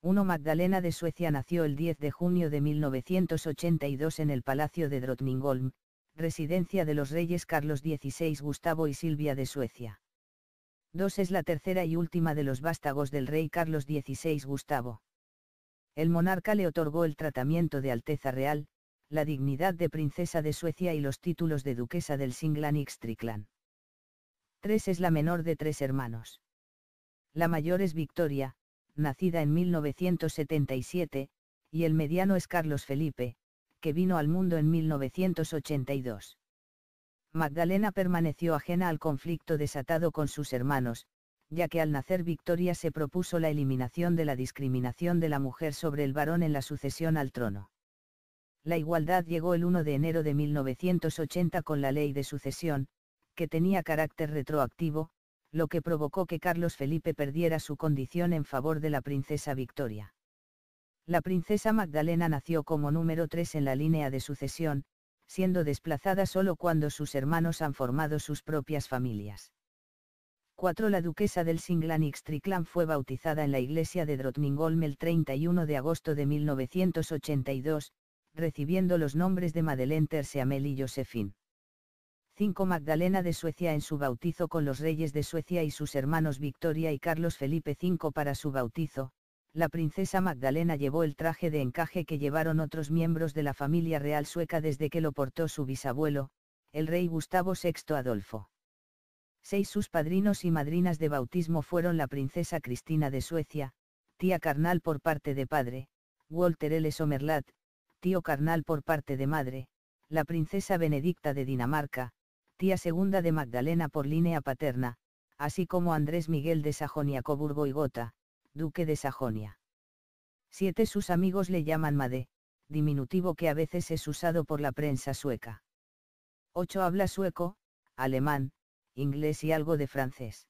1. Magdalena de Suecia nació el 10 de junio de 1982 en el Palacio de Drottningholm, residencia de los reyes Carlos XVI, Gustavo y Silvia de Suecia. 2. Es la tercera y última de los vástagos del rey Carlos XVI Gustavo. El monarca le otorgó el tratamiento de Alteza Real, la dignidad de princesa de Suecia y los títulos de duquesa del Singlan y 3. Es la menor de tres hermanos. La mayor es Victoria, nacida en 1977, y el mediano es Carlos Felipe, que vino al mundo en 1982. Magdalena permaneció ajena al conflicto desatado con sus hermanos, ya que al nacer Victoria se propuso la eliminación de la discriminación de la mujer sobre el varón en la sucesión al trono. La igualdad llegó el 1 de enero de 1980 con la ley de sucesión, que tenía carácter retroactivo, lo que provocó que Carlos Felipe perdiera su condición en favor de la princesa Victoria. La princesa Magdalena nació como número 3 en la línea de sucesión, siendo desplazada solo cuando sus hermanos han formado sus propias familias. 4. La duquesa del y fue bautizada en la iglesia de Drotningholm el 31 de agosto de 1982, recibiendo los nombres de Madeleine Terseamel y Josephine. 5. Magdalena de Suecia en su bautizo con los reyes de Suecia y sus hermanos Victoria y Carlos Felipe V para su bautizo, la princesa Magdalena llevó el traje de encaje que llevaron otros miembros de la familia real sueca desde que lo portó su bisabuelo, el rey Gustavo VI Adolfo. 6. Sus padrinos y madrinas de bautismo fueron la princesa Cristina de Suecia, tía carnal por parte de padre, Walter L. Somerlat, tío carnal por parte de madre, la princesa Benedicta de Dinamarca, tía segunda de Magdalena por línea paterna, así como Andrés Miguel de Sajonia-Coburgo y Gotha, duque de Sajonia. Siete Sus amigos le llaman Made, diminutivo que a veces es usado por la prensa sueca. Ocho Habla sueco, alemán, inglés y algo de francés.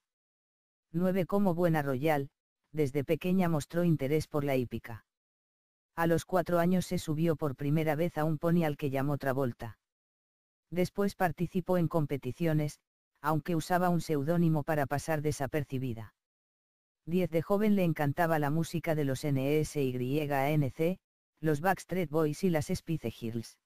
Nueve Como buena royal, desde pequeña mostró interés por la hípica. A los cuatro años se subió por primera vez a un pony al que llamó Travolta. Después participó en competiciones, aunque usaba un seudónimo para pasar desapercibida. 10 de joven le encantaba la música de los NSYNC, los Backstreet Boys y las Spice Girls.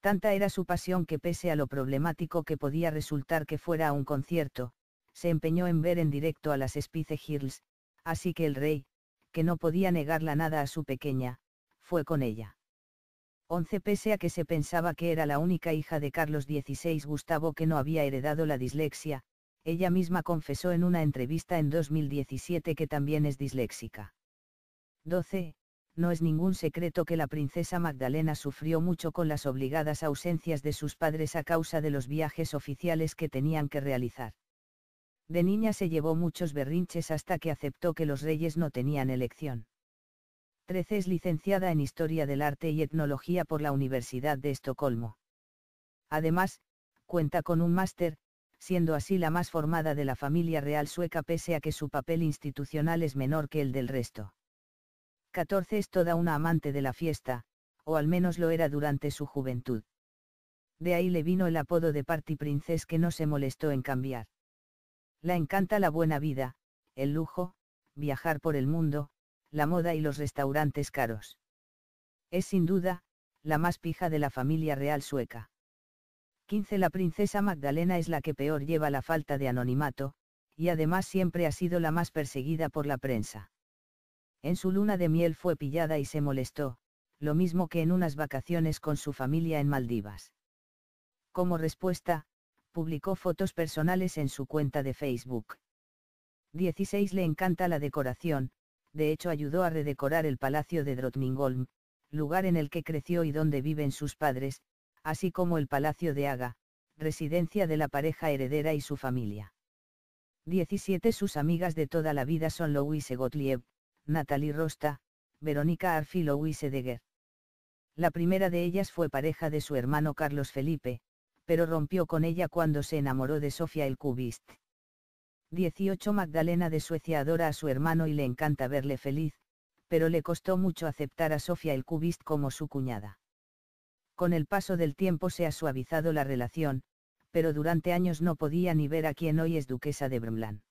Tanta era su pasión que pese a lo problemático que podía resultar que fuera a un concierto, se empeñó en ver en directo a las Spice Girls, así que el rey, que no podía negarla nada a su pequeña, fue con ella. 11 Pese a que se pensaba que era la única hija de Carlos XVI Gustavo que no había heredado la dislexia, ella misma confesó en una entrevista en 2017 que también es disléxica. 12. No es ningún secreto que la princesa Magdalena sufrió mucho con las obligadas ausencias de sus padres a causa de los viajes oficiales que tenían que realizar. De niña se llevó muchos berrinches hasta que aceptó que los reyes no tenían elección. 13. es licenciada en Historia del Arte y Etnología por la Universidad de Estocolmo. Además, cuenta con un máster, siendo así la más formada de la familia real sueca pese a que su papel institucional es menor que el del resto. 14 es toda una amante de la fiesta, o al menos lo era durante su juventud. De ahí le vino el apodo de Party Princess que no se molestó en cambiar. La encanta la buena vida, el lujo, viajar por el mundo, la moda y los restaurantes caros. Es sin duda, la más pija de la familia real sueca. 15. La princesa Magdalena es la que peor lleva la falta de anonimato, y además siempre ha sido la más perseguida por la prensa. En su luna de miel fue pillada y se molestó, lo mismo que en unas vacaciones con su familia en Maldivas. Como respuesta, publicó fotos personales en su cuenta de Facebook. 16. Le encanta la decoración, de hecho ayudó a redecorar el Palacio de Drottningholm, lugar en el que creció y donde viven sus padres, así como el Palacio de Haga, residencia de la pareja heredera y su familia. 17 Sus amigas de toda la vida son Louise Gottlieb, Natalie Rosta, Verónica Arfi y Louise Deguer. La primera de ellas fue pareja de su hermano Carlos Felipe, pero rompió con ella cuando se enamoró de Sofía el Cubist. 18 Magdalena de Suecia adora a su hermano y le encanta verle feliz, pero le costó mucho aceptar a Sofía el Cubist como su cuñada. Con el paso del tiempo se ha suavizado la relación, pero durante años no podía ni ver a quien hoy es duquesa de Bremlán.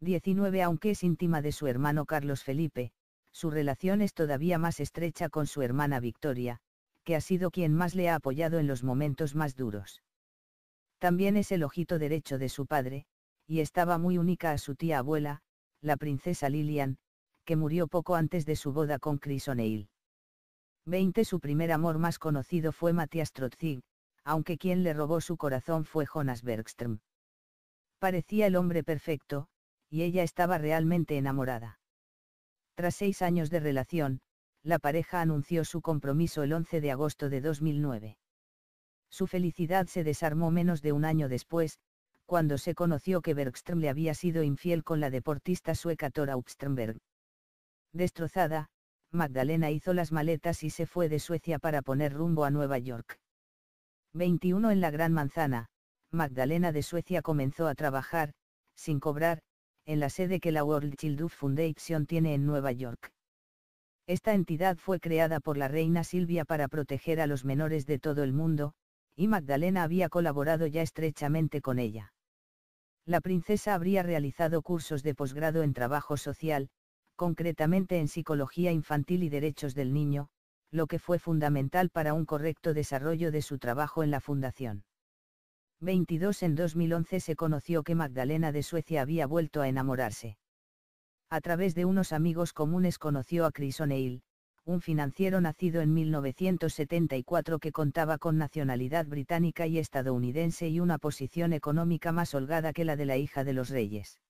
19 Aunque es íntima de su hermano Carlos Felipe, su relación es todavía más estrecha con su hermana Victoria, que ha sido quien más le ha apoyado en los momentos más duros. También es el ojito derecho de su padre, y estaba muy única a su tía abuela, la princesa Lillian, que murió poco antes de su boda con Chris O'Neill. 20. Su primer amor más conocido fue Matías Trotzig, aunque quien le robó su corazón fue Jonas Bergström. Parecía el hombre perfecto, y ella estaba realmente enamorada. Tras seis años de relación, la pareja anunció su compromiso el 11 de agosto de 2009. Su felicidad se desarmó menos de un año después, cuando se conoció que Bergström le había sido infiel con la deportista sueca Tora Upstrenberg. Destrozada, Magdalena hizo las maletas y se fue de Suecia para poner rumbo a Nueva York. 21 en la Gran Manzana, Magdalena de Suecia comenzó a trabajar, sin cobrar, en la sede que la World Childhood Foundation tiene en Nueva York. Esta entidad fue creada por la reina Silvia para proteger a los menores de todo el mundo, y Magdalena había colaborado ya estrechamente con ella la princesa habría realizado cursos de posgrado en trabajo social, concretamente en psicología infantil y derechos del niño, lo que fue fundamental para un correcto desarrollo de su trabajo en la fundación. 22 En 2011 se conoció que Magdalena de Suecia había vuelto a enamorarse. A través de unos amigos comunes conoció a Chris O'Neill, un financiero nacido en 1974 que contaba con nacionalidad británica y estadounidense y una posición económica más holgada que la de la hija de los reyes.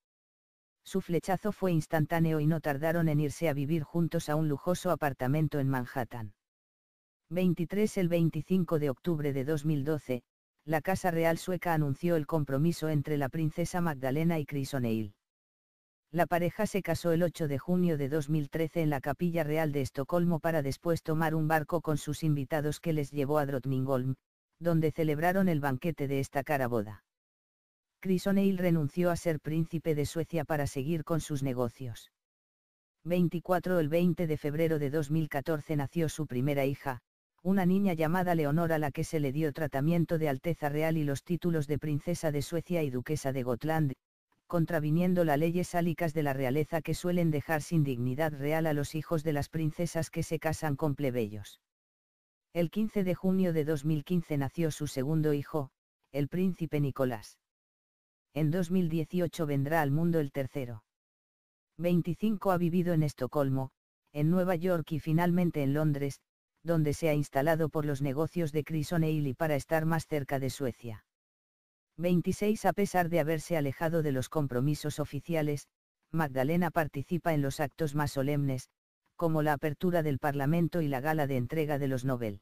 Su flechazo fue instantáneo y no tardaron en irse a vivir juntos a un lujoso apartamento en Manhattan. 23 El 25 de octubre de 2012, la Casa Real Sueca anunció el compromiso entre la princesa Magdalena y Chris O'Neill. La pareja se casó el 8 de junio de 2013 en la Capilla Real de Estocolmo para después tomar un barco con sus invitados que les llevó a Drottningholm, donde celebraron el banquete de esta cara boda. Chris O'Neill renunció a ser príncipe de Suecia para seguir con sus negocios. 24 El 20 de febrero de 2014 nació su primera hija, una niña llamada Leonora a la que se le dio tratamiento de Alteza Real y los títulos de Princesa de Suecia y Duquesa de Gotland, contraviniendo las leyes sálicas de la realeza que suelen dejar sin dignidad real a los hijos de las princesas que se casan con plebeyos. El 15 de junio de 2015 nació su segundo hijo, el príncipe Nicolás. En 2018 vendrá al mundo el tercero. 25 ha vivido en Estocolmo, en Nueva York y finalmente en Londres, donde se ha instalado por los negocios de Chris O'Neill para estar más cerca de Suecia. 26 A pesar de haberse alejado de los compromisos oficiales, Magdalena participa en los actos más solemnes, como la apertura del Parlamento y la gala de entrega de los Nobel.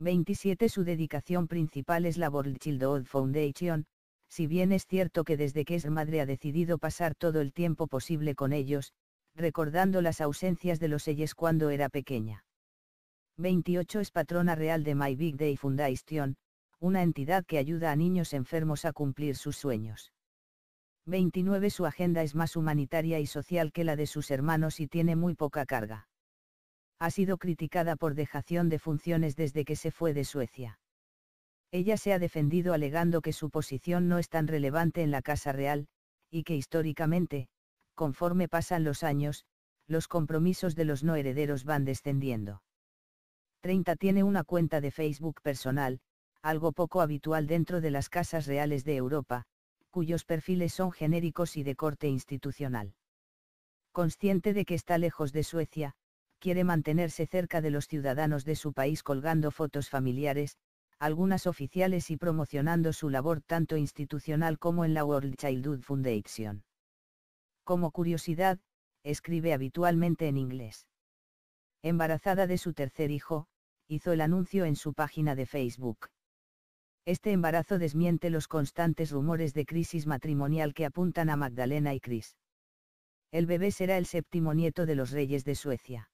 27 Su dedicación principal es la World Old Foundation, si bien es cierto que desde que es madre ha decidido pasar todo el tiempo posible con ellos, recordando las ausencias de los ellos cuando era pequeña. 28 Es patrona real de My Big Day Foundation, una entidad que ayuda a niños enfermos a cumplir sus sueños. 29. Su agenda es más humanitaria y social que la de sus hermanos y tiene muy poca carga. Ha sido criticada por dejación de funciones desde que se fue de Suecia. Ella se ha defendido alegando que su posición no es tan relevante en la Casa Real, y que históricamente, conforme pasan los años, los compromisos de los no herederos van descendiendo. 30 tiene una cuenta de Facebook personal, algo poco habitual dentro de las casas reales de Europa, cuyos perfiles son genéricos y de corte institucional. Consciente de que está lejos de Suecia, quiere mantenerse cerca de los ciudadanos de su país colgando fotos familiares, algunas oficiales y promocionando su labor tanto institucional como en la World Childhood Foundation. Como curiosidad, escribe habitualmente en inglés. Embarazada de su tercer hijo, hizo el anuncio en su página de Facebook. Este embarazo desmiente los constantes rumores de crisis matrimonial que apuntan a Magdalena y Chris. El bebé será el séptimo nieto de los reyes de Suecia.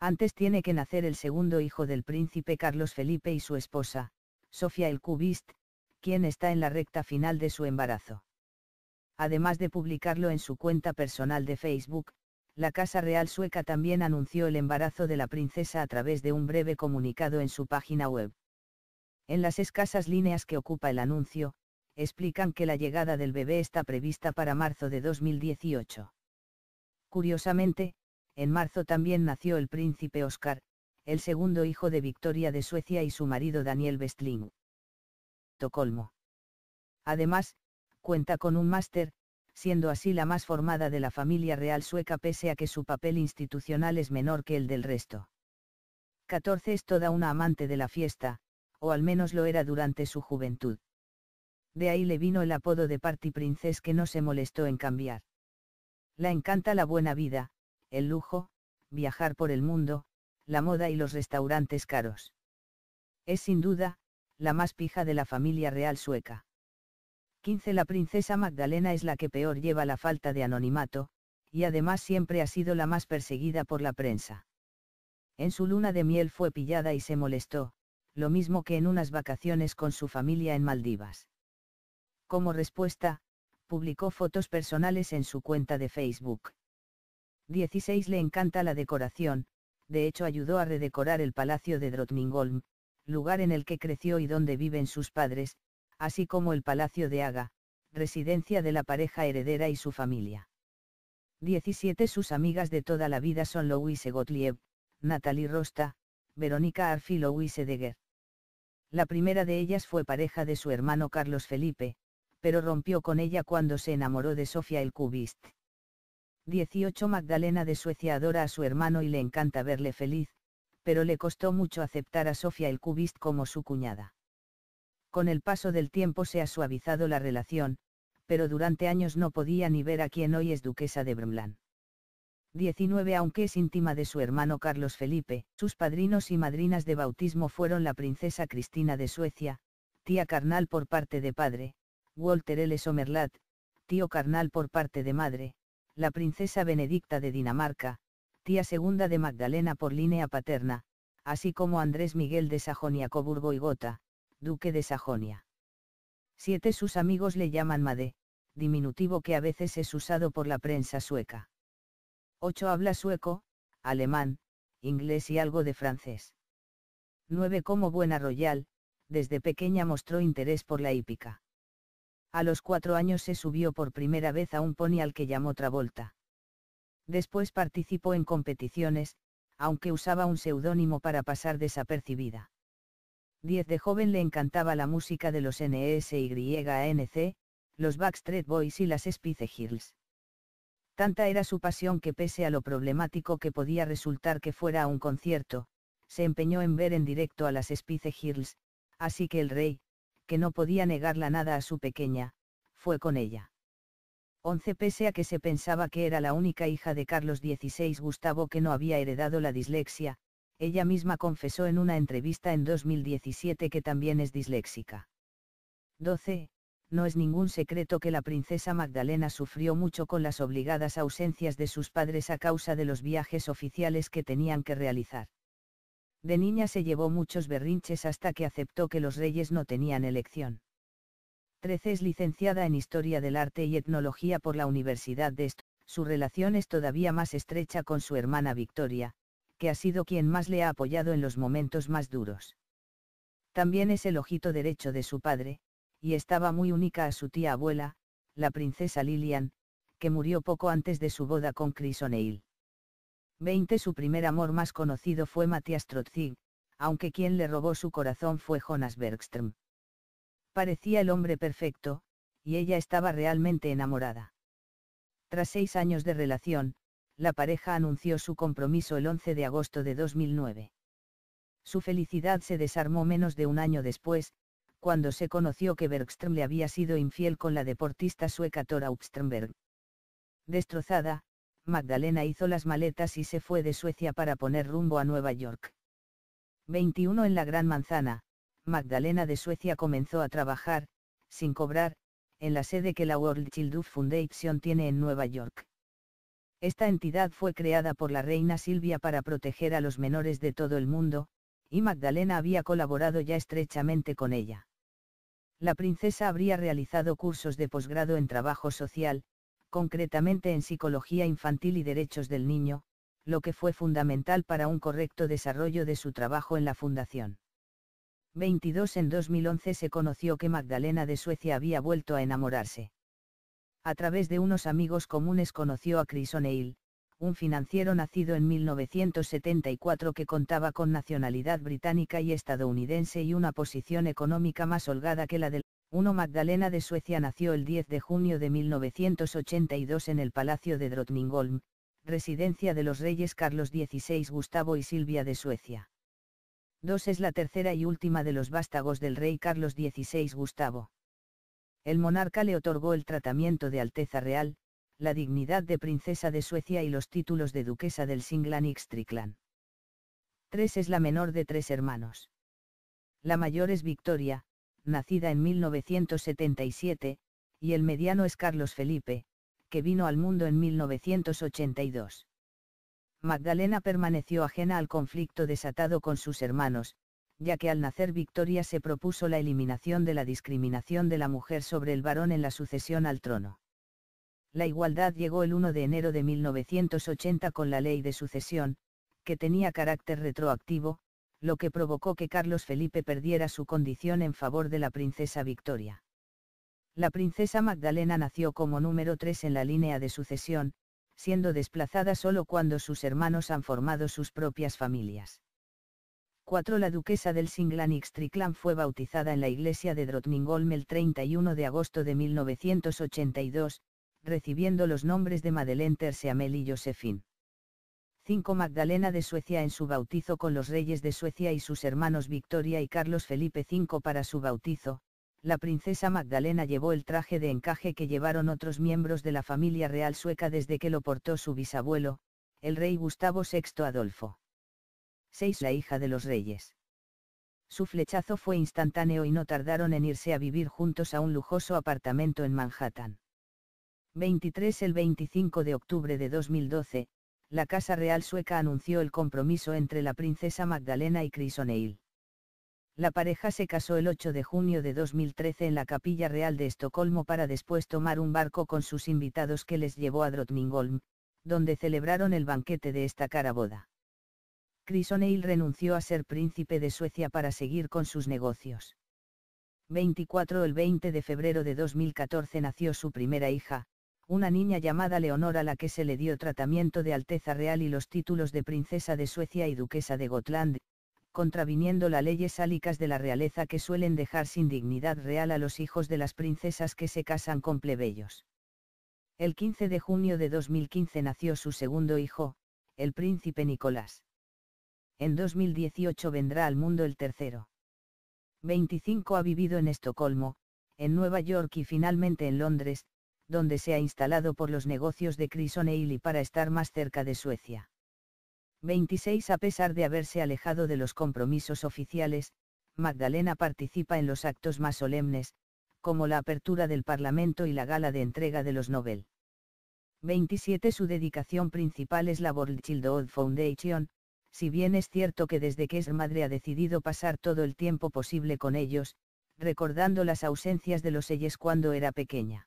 Antes tiene que nacer el segundo hijo del príncipe Carlos Felipe y su esposa, Sofía el Cubist, quien está en la recta final de su embarazo. Además de publicarlo en su cuenta personal de Facebook, la Casa Real Sueca también anunció el embarazo de la princesa a través de un breve comunicado en su página web. En las escasas líneas que ocupa el anuncio, explican que la llegada del bebé está prevista para marzo de 2018. Curiosamente, en marzo también nació el príncipe Oscar, el segundo hijo de Victoria de Suecia y su marido Daniel Bestling. Tocolmo. Además, cuenta con un máster, siendo así la más formada de la familia real sueca pese a que su papel institucional es menor que el del resto. 14 Es toda una amante de la fiesta, o al menos lo era durante su juventud. De ahí le vino el apodo de Party Princess que no se molestó en cambiar. La encanta la buena vida, el lujo, viajar por el mundo, la moda y los restaurantes caros. Es sin duda, la más pija de la familia real sueca. 15. La princesa Magdalena es la que peor lleva la falta de anonimato, y además siempre ha sido la más perseguida por la prensa. En su luna de miel fue pillada y se molestó, lo mismo que en unas vacaciones con su familia en Maldivas. Como respuesta, publicó fotos personales en su cuenta de Facebook. 16 le encanta la decoración, de hecho ayudó a redecorar el Palacio de Drottningholm, lugar en el que creció y donde viven sus padres, así como el Palacio de Haga, residencia de la pareja heredera y su familia. 17 Sus amigas de toda la vida son Louise Gottlieb, Natalie Rosta, Verónica Arfi Louise la primera de ellas fue pareja de su hermano Carlos Felipe, pero rompió con ella cuando se enamoró de Sofía el Cubist. 18 Magdalena de Suecia adora a su hermano y le encanta verle feliz, pero le costó mucho aceptar a Sofía el Cubist como su cuñada. Con el paso del tiempo se ha suavizado la relación, pero durante años no podía ni ver a quien hoy es duquesa de Bremland. 19 Aunque es íntima de su hermano Carlos Felipe, sus padrinos y madrinas de bautismo fueron la princesa Cristina de Suecia, tía carnal por parte de padre, Walter L. Somerlat, tío carnal por parte de madre, la princesa Benedicta de Dinamarca, tía segunda de Magdalena por línea paterna, así como Andrés Miguel de Sajonia Coburgo y Gotha, duque de Sajonia. 7. Sus amigos le llaman Made, diminutivo que a veces es usado por la prensa sueca. 8. Habla sueco, alemán, inglés y algo de francés. 9. Como buena royal, desde pequeña mostró interés por la hípica. A los cuatro años se subió por primera vez a un pony al que llamó Travolta. Después participó en competiciones, aunque usaba un seudónimo para pasar desapercibida. 10. De joven le encantaba la música de los NSYNC, e los Backstreet Boys y las Spice Girls. Tanta era su pasión que pese a lo problemático que podía resultar que fuera a un concierto, se empeñó en ver en directo a las Spice Girls, así que el rey, que no podía negarla nada a su pequeña, fue con ella. 11 Pese a que se pensaba que era la única hija de Carlos XVI Gustavo que no había heredado la dislexia, ella misma confesó en una entrevista en 2017 que también es disléxica. 12. No es ningún secreto que la princesa Magdalena sufrió mucho con las obligadas ausencias de sus padres a causa de los viajes oficiales que tenían que realizar. De niña se llevó muchos berrinches hasta que aceptó que los reyes no tenían elección. 13 es licenciada en Historia del Arte y Etnología por la Universidad de Su relación es todavía más estrecha con su hermana Victoria, que ha sido quien más le ha apoyado en los momentos más duros. También es el ojito derecho de su padre, y estaba muy única a su tía abuela, la princesa Lillian, que murió poco antes de su boda con Chris O'Neill. 20. Su primer amor más conocido fue Matías Trotzig, aunque quien le robó su corazón fue Jonas Bergström. Parecía el hombre perfecto, y ella estaba realmente enamorada. Tras seis años de relación, la pareja anunció su compromiso el 11 de agosto de 2009. Su felicidad se desarmó menos de un año después, cuando se conoció que Bergström le había sido infiel con la deportista sueca Tora Destrozada, Magdalena hizo las maletas y se fue de Suecia para poner rumbo a Nueva York. 21 En la Gran Manzana, Magdalena de Suecia comenzó a trabajar, sin cobrar, en la sede que la World Childhood Foundation tiene en Nueva York. Esta entidad fue creada por la reina Silvia para proteger a los menores de todo el mundo, y Magdalena había colaborado ya estrechamente con ella la princesa habría realizado cursos de posgrado en trabajo social, concretamente en psicología infantil y derechos del niño, lo que fue fundamental para un correcto desarrollo de su trabajo en la fundación. 22 En 2011 se conoció que Magdalena de Suecia había vuelto a enamorarse. A través de unos amigos comunes conoció a Chris O'Neill, un financiero nacido en 1974 que contaba con nacionalidad británica y estadounidense y una posición económica más holgada que la del 1 Magdalena de Suecia nació el 10 de junio de 1982 en el Palacio de Drottningholm, residencia de los reyes Carlos XVI Gustavo y Silvia de Suecia. 2 es la tercera y última de los vástagos del rey Carlos XVI Gustavo. El monarca le otorgó el tratamiento de Alteza Real, la dignidad de princesa de Suecia y los títulos de duquesa del y Strickland. Tres es la menor de tres hermanos. La mayor es Victoria, nacida en 1977, y el mediano es Carlos Felipe, que vino al mundo en 1982. Magdalena permaneció ajena al conflicto desatado con sus hermanos, ya que al nacer Victoria se propuso la eliminación de la discriminación de la mujer sobre el varón en la sucesión al trono. La igualdad llegó el 1 de enero de 1980 con la ley de sucesión, que tenía carácter retroactivo, lo que provocó que Carlos Felipe perdiera su condición en favor de la princesa Victoria. La princesa Magdalena nació como número 3 en la línea de sucesión, siendo desplazada solo cuando sus hermanos han formado sus propias familias. 4. La duquesa del Singlan Ixtriclan fue bautizada en la iglesia de Drotningholm el 31 de agosto de 1982, recibiendo los nombres de Madeleine Terseamel y Josephine. 5. Magdalena de Suecia en su bautizo con los reyes de Suecia y sus hermanos Victoria y Carlos Felipe V para su bautizo, la princesa Magdalena llevó el traje de encaje que llevaron otros miembros de la familia real sueca desde que lo portó su bisabuelo, el rey Gustavo VI Adolfo. 6. La hija de los reyes. Su flechazo fue instantáneo y no tardaron en irse a vivir juntos a un lujoso apartamento en Manhattan. 23 El 25 de octubre de 2012, la Casa Real sueca anunció el compromiso entre la princesa Magdalena y Chris O'Neill. La pareja se casó el 8 de junio de 2013 en la Capilla Real de Estocolmo para después tomar un barco con sus invitados que les llevó a Drottningholm, donde celebraron el banquete de esta cara boda. Chris O'Neill renunció a ser príncipe de Suecia para seguir con sus negocios. 24 El 20 de febrero de 2014 nació su primera hija, una niña llamada Leonora a la que se le dio tratamiento de Alteza Real y los títulos de Princesa de Suecia y Duquesa de Gotland, contraviniendo las leyes álicas de la realeza que suelen dejar sin dignidad real a los hijos de las princesas que se casan con plebeyos. El 15 de junio de 2015 nació su segundo hijo, el príncipe Nicolás. En 2018 vendrá al mundo el tercero. 25 ha vivido en Estocolmo, en Nueva York y finalmente en Londres, donde se ha instalado por los negocios de Chris O'Neill y para estar más cerca de Suecia. 26 A pesar de haberse alejado de los compromisos oficiales, Magdalena participa en los actos más solemnes, como la apertura del Parlamento y la gala de entrega de los Nobel. 27 Su dedicación principal es la World Old Foundation, si bien es cierto que desde que es madre ha decidido pasar todo el tiempo posible con ellos, recordando las ausencias de los ellos cuando era pequeña.